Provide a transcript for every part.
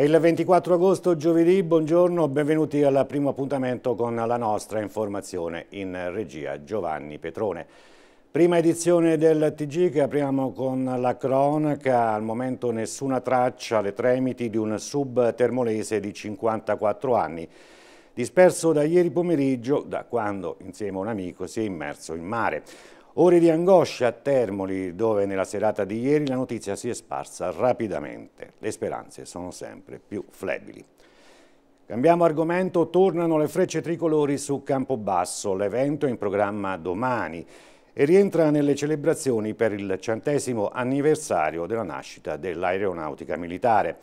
È il 24 agosto, giovedì, buongiorno, benvenuti al primo appuntamento con la nostra informazione in regia Giovanni Petrone. Prima edizione del TG che apriamo con la cronaca, al momento nessuna traccia alle tremiti di un sub termolese di 54 anni, disperso da ieri pomeriggio da quando insieme a un amico si è immerso in mare. Ore di angoscia a Termoli, dove nella serata di ieri la notizia si è sparsa rapidamente. Le speranze sono sempre più flebili. Cambiamo argomento, tornano le frecce tricolori su Campobasso, l'evento è in programma domani e rientra nelle celebrazioni per il centesimo anniversario della nascita dell'aeronautica militare.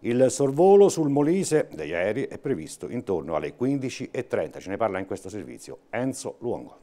Il sorvolo sul Molise degli aerei è previsto intorno alle 15.30. Ce ne parla in questo servizio Enzo Luongo.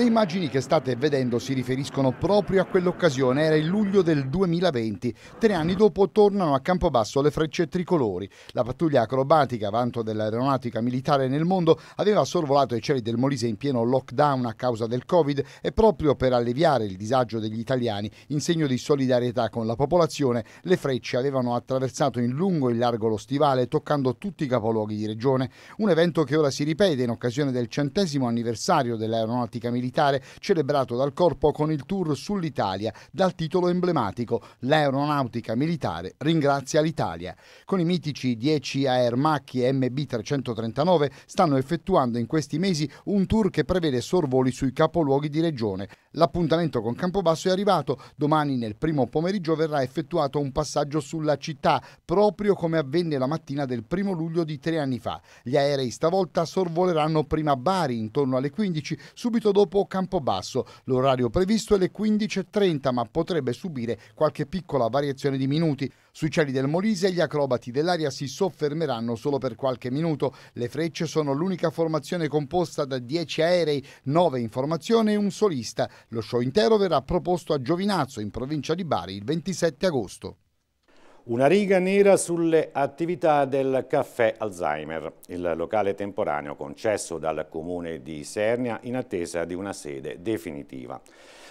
Le immagini che state vedendo si riferiscono proprio a quell'occasione, era il luglio del 2020. Tre anni dopo tornano a Campobasso le frecce tricolori. La pattuglia acrobatica, vanto dell'aeronautica militare nel mondo, aveva sorvolato i cieli del Molise in pieno lockdown a causa del Covid e proprio per alleviare il disagio degli italiani, in segno di solidarietà con la popolazione, le frecce avevano attraversato in lungo e in largo lo stivale, toccando tutti i capoluoghi di regione. Un evento che ora si ripete in occasione del centesimo anniversario dell'aeronautica militare militare celebrato dal corpo con il tour sull'Italia dal titolo emblematico L'aeronautica militare ringrazia l'Italia. Con i mitici 10 aermacchi MB339 stanno effettuando in questi mesi un tour che prevede sorvoli sui capoluoghi di regione. L'appuntamento con Campobasso è arrivato, domani nel primo pomeriggio verrà effettuato un passaggio sulla città, proprio come avvenne la mattina del primo luglio di tre anni fa. Gli aerei stavolta sorvoleranno prima Bari intorno alle 15, subito dopo o Campobasso. L'orario previsto è le 15.30 ma potrebbe subire qualche piccola variazione di minuti. Sui cieli del Molise gli acrobati dell'aria si soffermeranno solo per qualche minuto. Le frecce sono l'unica formazione composta da 10 aerei, 9 in formazione e un solista. Lo show intero verrà proposto a Giovinazzo in provincia di Bari il 27 agosto. Una riga nera sulle attività del caffè Alzheimer, il locale temporaneo concesso dal comune di Isernia in attesa di una sede definitiva.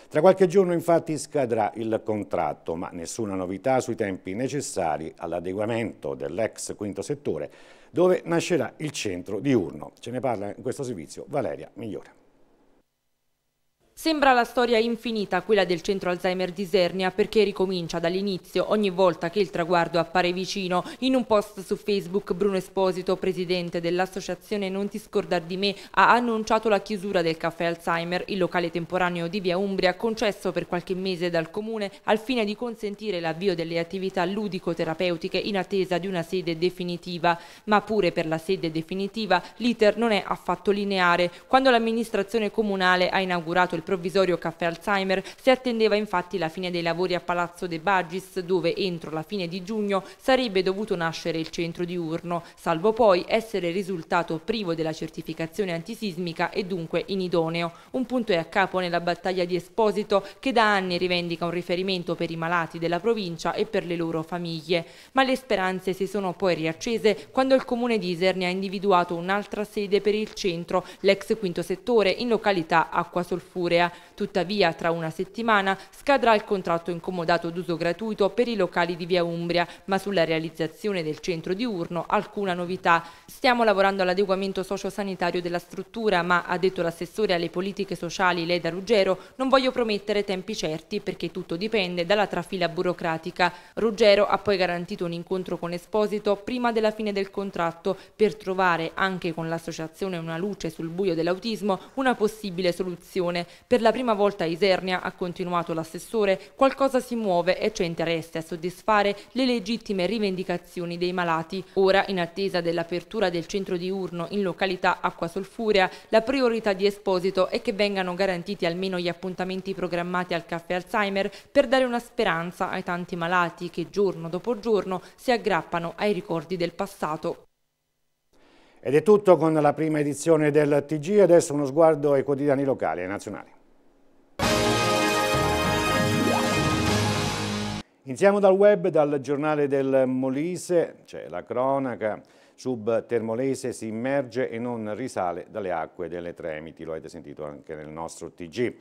Tra qualche giorno infatti scadrà il contratto, ma nessuna novità sui tempi necessari all'adeguamento dell'ex quinto settore, dove nascerà il centro diurno. Ce ne parla in questo servizio Valeria Migliore. Sembra la storia infinita quella del centro Alzheimer di Sernia perché ricomincia dall'inizio ogni volta che il traguardo appare vicino. In un post su Facebook Bruno Esposito, presidente dell'associazione Non ti scordar di me, ha annunciato la chiusura del caffè Alzheimer, il locale temporaneo di via Umbria, concesso per qualche mese dal comune al fine di consentire l'avvio delle attività ludico-terapeutiche in attesa di una sede definitiva. Ma pure per la sede definitiva l'iter non è affatto lineare. Quando l'amministrazione comunale ha inaugurato il provvisorio caffè Alzheimer, si attendeva infatti la fine dei lavori a Palazzo De Bagis, dove entro la fine di giugno sarebbe dovuto nascere il centro diurno, salvo poi essere risultato privo della certificazione antisismica e dunque inidoneo. Un punto è a capo nella battaglia di Esposito, che da anni rivendica un riferimento per i malati della provincia e per le loro famiglie. Ma le speranze si sono poi riaccese quando il comune di Isernia ha individuato un'altra sede per il centro, l'ex quinto settore, in località Acqua Solfure Europea. Tuttavia, tra una settimana scadrà il contratto incomodato d'uso gratuito per i locali di Via Umbria, ma sulla realizzazione del centro diurno alcuna novità. Stiamo lavorando all'adeguamento sociosanitario della struttura, ma, ha detto l'assessore alle politiche sociali Leda Ruggero, non voglio promettere tempi certi perché tutto dipende dalla trafila burocratica. Ruggero ha poi garantito un incontro con Esposito prima della fine del contratto per trovare anche con l'associazione Una luce sul buio dell'autismo una possibile soluzione. Per la prima volta a Isernia, ha continuato l'assessore, qualcosa si muove e c'è interesse a soddisfare le legittime rivendicazioni dei malati. Ora, in attesa dell'apertura del centro diurno in località Acqua Solfuria, la priorità di Esposito è che vengano garantiti almeno gli appuntamenti programmati al caffè Alzheimer per dare una speranza ai tanti malati che giorno dopo giorno si aggrappano ai ricordi del passato. Ed è tutto con la prima edizione del TG, adesso uno sguardo ai quotidiani locali e nazionali. Iniziamo dal web, dal giornale del Molise, c'è la cronaca, sub Termolese si immerge e non risale dalle acque delle Tremiti, lo avete sentito anche nel nostro TG.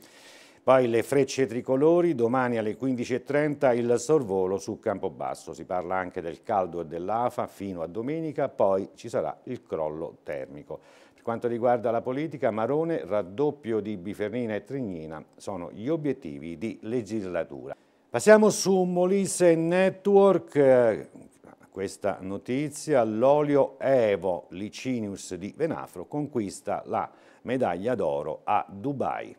Poi le frecce tricolori, domani alle 15.30 il sorvolo su Campobasso, si parla anche del caldo e dell'afa fino a domenica, poi ci sarà il crollo termico. Per quanto riguarda la politica, Marone, raddoppio di Bifernina e Trignina sono gli obiettivi di legislatura. Passiamo su Molise Network, questa notizia, l'olio Evo Licinius di Venafro conquista la medaglia d'oro a Dubai.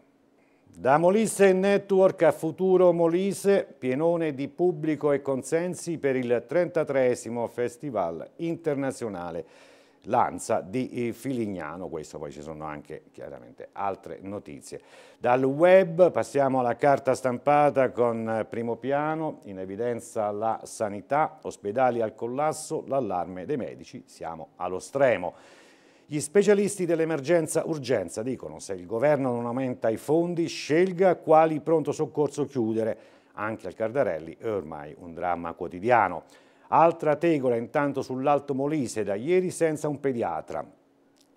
Da Molise Network a Futuro Molise, pienone di pubblico e consensi per il 33 Festival Internazionale Lanza di eh, Filignano, questo poi ci sono anche chiaramente altre notizie. Dal web passiamo alla carta stampata con eh, primo piano, in evidenza la sanità, ospedali al collasso, l'allarme dei medici, siamo allo stremo. Gli specialisti dell'emergenza urgenza dicono se il governo non aumenta i fondi scelga quali pronto soccorso chiudere. Anche al Cardarelli è ormai un dramma quotidiano. Altra tegola intanto sull'Alto Molise da ieri senza un pediatra.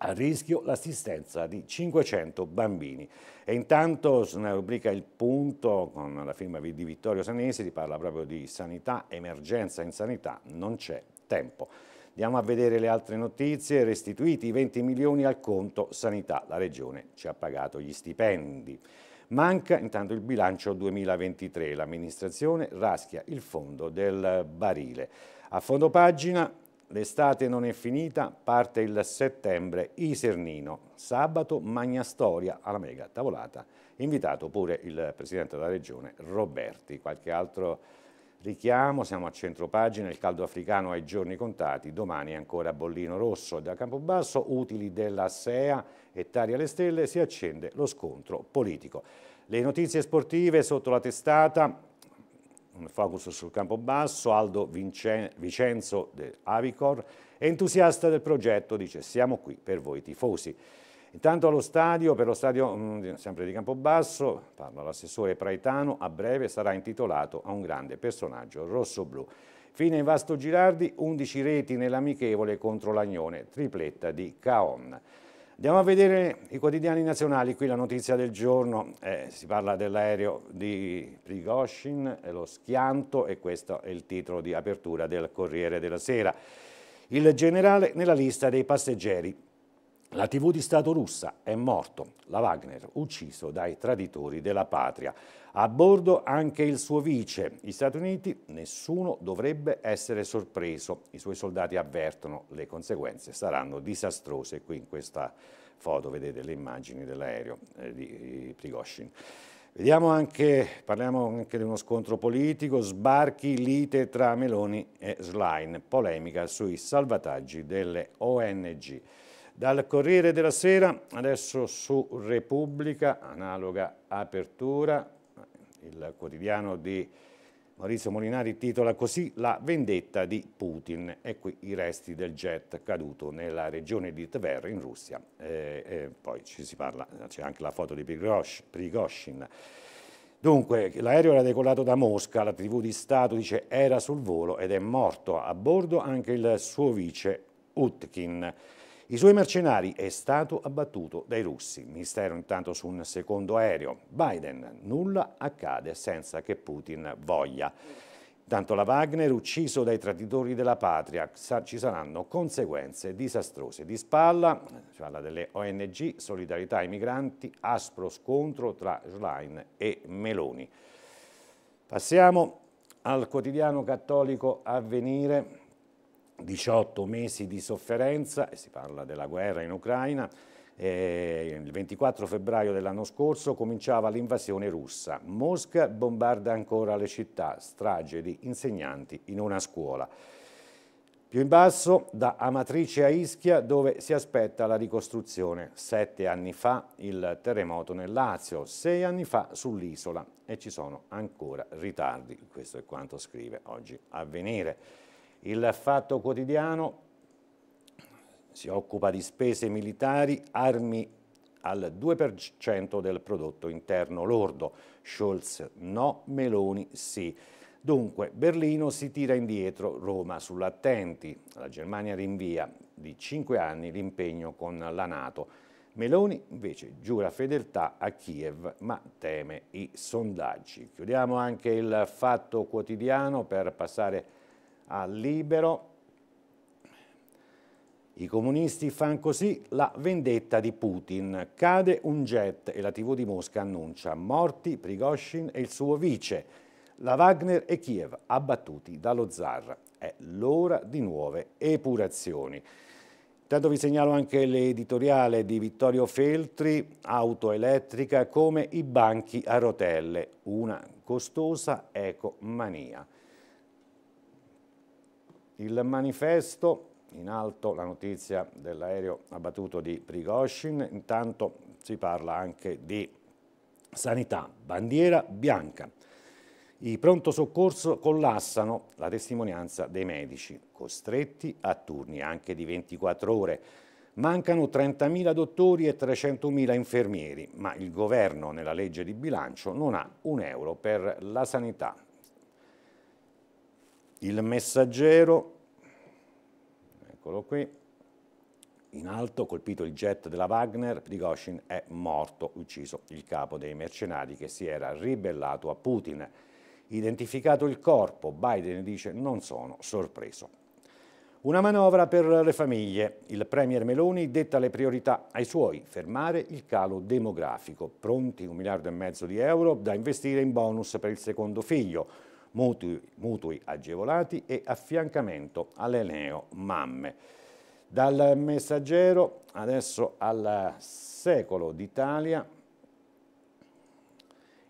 A rischio l'assistenza di 500 bambini. E intanto nella rubrica Il Punto con la firma di Vittorio Sanesi si parla proprio di sanità, emergenza in sanità, non c'è tempo. Andiamo a vedere le altre notizie, restituiti 20 milioni al conto sanità, la regione ci ha pagato gli stipendi. Manca intanto il bilancio 2023, l'amministrazione raschia il fondo del barile. A fondo pagina L'estate non è finita, parte il settembre Isernino, sabato Magna Storia alla mega tavolata, invitato pure il presidente della regione Roberti, qualche altro Richiamo, siamo a centro pagina, il caldo africano ai giorni contati, domani ancora bollino rosso. Da Campobasso, utili della SEA e Tari alle stelle, si accende lo scontro politico. Le notizie sportive sotto la testata, un focus sul Campobasso, Aldo Vincenzo, Vicenzo de Avicor, entusiasta del progetto, dice siamo qui per voi tifosi. Intanto allo stadio, per lo stadio mm, sempre di Campobasso, parlo all'assessore Praetano, a breve sarà intitolato a un grande personaggio rosso-blu. Fine in Vasto Girardi, 11 reti nell'amichevole contro l'Agnone, tripletta di Caon. Andiamo a vedere i quotidiani nazionali, qui la notizia del giorno, eh, si parla dell'aereo di Prigoshin, eh, lo schianto e questo è il titolo di apertura del Corriere della Sera. Il generale nella lista dei passeggeri. La TV di Stato russa è morto, la Wagner ucciso dai traditori della patria. A bordo anche il suo vice. Gli Stati Uniti, nessuno dovrebbe essere sorpreso. I suoi soldati avvertono, le conseguenze saranno disastrose. Qui in questa foto vedete le immagini dell'aereo eh, di eh, Prigoshin. Vediamo anche, parliamo anche di uno scontro politico, sbarchi, lite tra Meloni e Schlein, polemica sui salvataggi delle ONG. Dal Corriere della Sera, adesso su Repubblica, analoga apertura, il quotidiano di Maurizio Molinari titola così La vendetta di Putin e qui i resti del jet caduto nella regione di Tver in Russia. E, e poi ci si parla, c'è anche la foto di Prigoshin. Dunque, l'aereo era decollato da Mosca, la TV di Stato dice era sul volo ed è morto a bordo anche il suo vice Utkin i suoi mercenari è stato abbattuto dai russi. Mistero intanto su un secondo aereo. Biden, nulla accade senza che Putin voglia. Intanto la Wagner ucciso dai traditori della patria, ci saranno conseguenze disastrose. Di spalla, si parla delle ONG, solidarietà ai migranti, aspro scontro tra Schlein e Meloni. Passiamo al quotidiano cattolico Avvenire 18 mesi di sofferenza, e si parla della guerra in Ucraina, eh, il 24 febbraio dell'anno scorso cominciava l'invasione russa. Mosca bombarda ancora le città, strage di insegnanti in una scuola. Più in basso, da Amatrice a Ischia, dove si aspetta la ricostruzione. Sette anni fa il terremoto nel Lazio, sei anni fa sull'isola e ci sono ancora ritardi. Questo è quanto scrive oggi Avvenire. Il Fatto Quotidiano si occupa di spese militari, armi al 2% del prodotto interno lordo. Scholz no, Meloni sì. Dunque, Berlino si tira indietro, Roma sull'attenti. La Germania rinvia di 5 anni l'impegno con la Nato. Meloni invece giura fedeltà a Kiev ma teme i sondaggi. Chiudiamo anche il fatto quotidiano per passare a a libero. I comunisti fanno così la vendetta di Putin. Cade un jet e la TV di Mosca annuncia morti Prigoshin e il suo vice. La Wagner e Kiev abbattuti dallo zar. È l'ora di nuove epurazioni. Intanto vi segnalo anche l'editoriale di Vittorio Feltri, auto elettrica come i banchi a rotelle, una costosa ecomania. Il manifesto, in alto la notizia dell'aereo abbattuto di Prigoshin, intanto si parla anche di sanità, bandiera bianca. I pronto soccorso collassano la testimonianza dei medici, costretti a turni anche di 24 ore. Mancano 30.000 dottori e 300.000 infermieri, ma il governo nella legge di bilancio non ha un euro per la sanità il messaggero, eccolo qui, in alto, colpito il jet della Wagner, Prigozhin è morto, ucciso il capo dei mercenari che si era ribellato a Putin. Identificato il corpo, Biden dice non sono sorpreso. Una manovra per le famiglie. Il Premier Meloni detta le priorità ai suoi, fermare il calo demografico, pronti un miliardo e mezzo di euro da investire in bonus per il secondo figlio, mutui, mutui agevolati e affiancamento alle neo mamme. Dal messaggero adesso al secolo d'Italia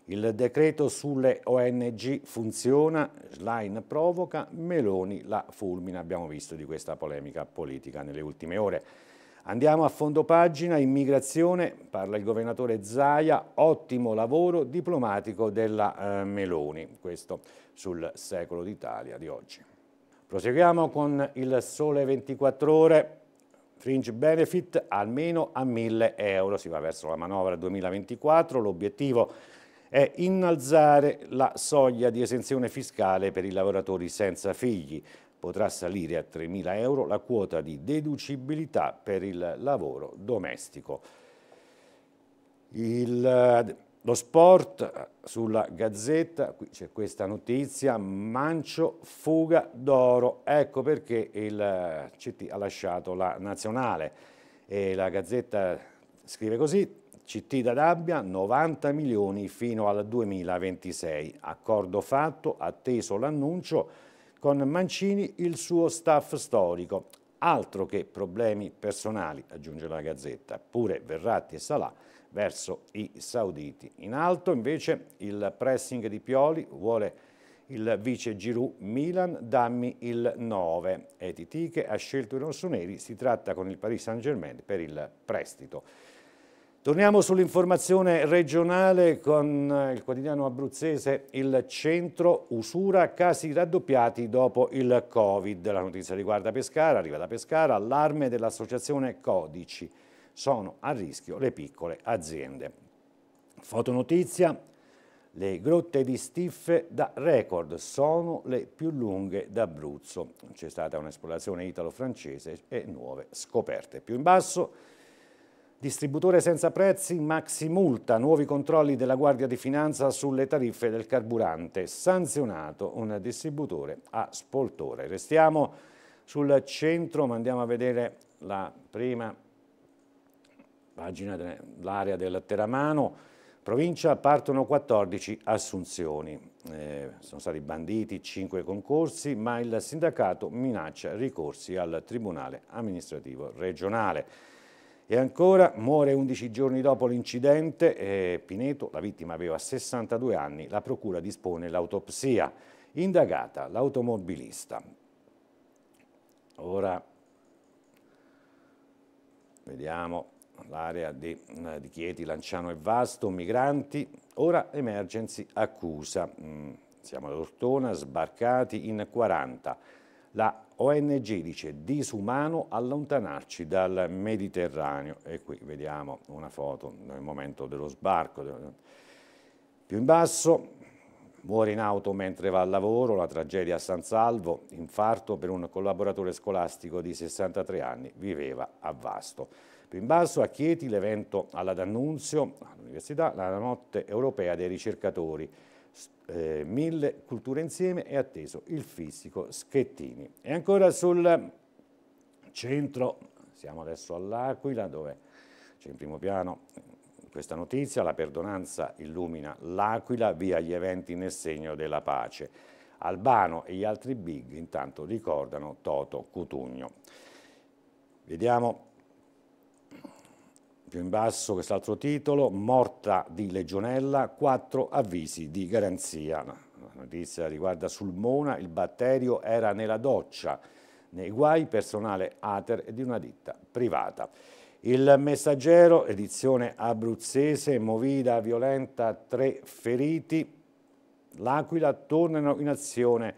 il decreto sulle ONG funziona, Schlein provoca, Meloni la fulmina, abbiamo visto di questa polemica politica nelle ultime ore. Andiamo a fondo pagina, immigrazione, parla il governatore Zaia, ottimo lavoro diplomatico della eh, Meloni, questo sul secolo d'Italia di oggi. Proseguiamo con il sole 24 ore, fringe benefit almeno a 1000 euro, si va verso la manovra 2024, l'obiettivo è innalzare la soglia di esenzione fiscale per i lavoratori senza figli potrà salire a 3.000 euro la quota di deducibilità per il lavoro domestico. Il, lo sport sulla Gazzetta, qui c'è questa notizia, Mancio fuga d'oro, ecco perché il CT ha lasciato la nazionale e la Gazzetta scrive così, CT da Dabbia 90 milioni fino al 2026, accordo fatto, atteso l'annuncio con Mancini il suo staff storico. Altro che problemi personali, aggiunge la Gazzetta, pure Verratti e Salà verso i sauditi. In alto invece il pressing di Pioli vuole il vice Giroud Milan, dammi il 9. E Titiche ha scelto i rossoneri, si tratta con il Paris Saint Germain per il prestito. Torniamo sull'informazione regionale con eh, il quotidiano abruzzese Il Centro, usura, casi raddoppiati dopo il Covid. La notizia riguarda Pescara, arriva da Pescara, allarme dell'associazione Codici. Sono a rischio le piccole aziende. Fotonotizia, le grotte di Stiffe da record sono le più lunghe d'Abruzzo. C'è stata un'esplorazione italo-francese e nuove scoperte. Più in basso... Distributore senza prezzi, maxi multa, nuovi controlli della Guardia di Finanza sulle tariffe del carburante, sanzionato un distributore a spoltore. Restiamo sul centro, ma andiamo a vedere la prima pagina dell'area del Teramano. Provincia partono 14 assunzioni, eh, sono stati banditi 5 concorsi, ma il sindacato minaccia ricorsi al Tribunale amministrativo regionale. E ancora muore 11 giorni dopo l'incidente, Pineto, la vittima aveva 62 anni, la procura dispone l'autopsia. Indagata l'automobilista. Ora vediamo l'area di, eh, di, Chieti, Lanciano e Vasto, migranti, ora emergency accusa. Mm, siamo ad Ortona, sbarcati in 40. La ONG dice disumano allontanarci dal Mediterraneo e qui vediamo una foto nel momento dello sbarco. Più in basso, muore in auto mentre va al lavoro, la tragedia a San Salvo, infarto per un collaboratore scolastico di 63 anni, viveva a Vasto. Più in basso a Chieti l'evento alla D'Annunzio, all'università, la notte europea dei ricercatori eh, mille culture insieme è atteso il fisico Schettini. E ancora sul centro, siamo adesso all'Aquila dove c'è in primo piano questa notizia, la perdonanza illumina l'Aquila via gli eventi nel segno della pace. Albano e gli altri big intanto ricordano Toto Cutugno. Vediamo più in basso quest'altro titolo, morta di legionella, quattro avvisi di garanzia. La notizia riguarda Sulmona, il batterio era nella doccia, nei guai personale Ater e di una ditta privata. Il messaggero, edizione abruzzese, movida violenta, tre feriti, l'Aquila tornano in azione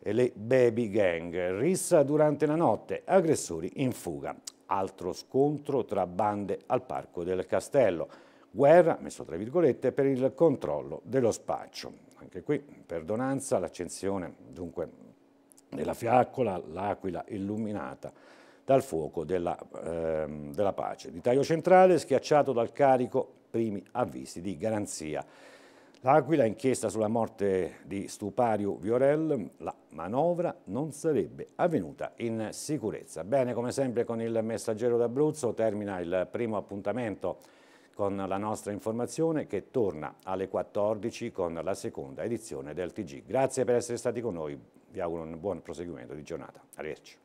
le baby gang, rissa durante la notte, aggressori in fuga altro scontro tra bande al Parco del Castello. Guerra, messo tra virgolette, per il controllo dello spaccio. Anche qui, perdonanza, l'accensione dunque della fiaccola, l'aquila illuminata dal fuoco della, eh, della pace. L'Italia centrale schiacciato dal carico primi avvisi di garanzia L'Aquila inchiesta sulla morte di Stupario Viorel, la manovra non sarebbe avvenuta in sicurezza. Bene, come sempre con il messaggero d'Abruzzo termina il primo appuntamento con la nostra informazione che torna alle 14 con la seconda edizione del TG. Grazie per essere stati con noi, vi auguro un buon proseguimento di giornata. Arrivederci.